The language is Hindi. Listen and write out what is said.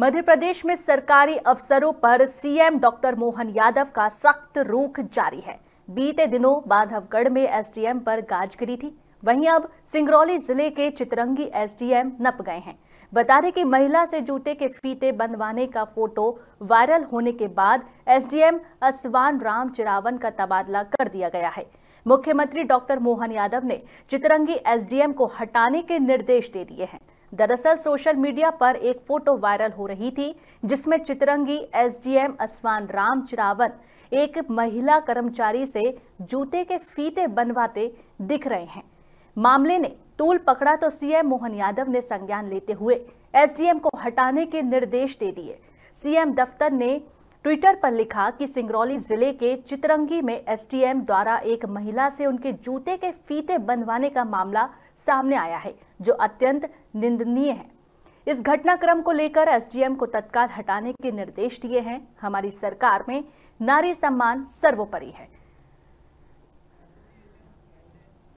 मध्य प्रदेश में सरकारी अफसरों पर सीएम डॉक्टर मोहन यादव का सख्त रूख जारी है बीते दिनों बांधवगढ़ में एसडीएम पर गाज गिरी थी वहीं अब सिंगरौली जिले के चितरंगी एसडीएम नप गए हैं बता दें कि महिला से जूते के फीते बंधवाने का फोटो वायरल होने के बाद एसडीएम असवान राम चिरावन का तबादला कर दिया गया है मुख्यमंत्री डॉक्टर मोहन यादव ने चितरंगी एसडीएम को हटाने के निर्देश दे दिए हैं दरअसल सोशल मीडिया पर एक फोटो वायरल हो रही थी जिसमें चितरंगी एसडीएम असमान राम चिरावन एक महिला कर्मचारी से जूते के फीते बनवाते दिख रहे हैं मामले ने तूल पकड़ा तो सीएम मोहन यादव ने संज्ञान लेते हुए एसडीएम को हटाने के निर्देश दे दिए सीएम दफ्तर ने ट्विटर पर लिखा कि सिंगरौली जिले के चितरंगी में एसटीएम द्वारा एक महिला से उनके जूते के फीते बंधवाने का मामला सामने आया है जो अत्यंत निंदनीय है इस घटनाक्रम को लेकर एसडीएम को तत्काल हटाने के निर्देश दिए हैं हमारी सरकार में नारी सम्मान सर्वोपरि है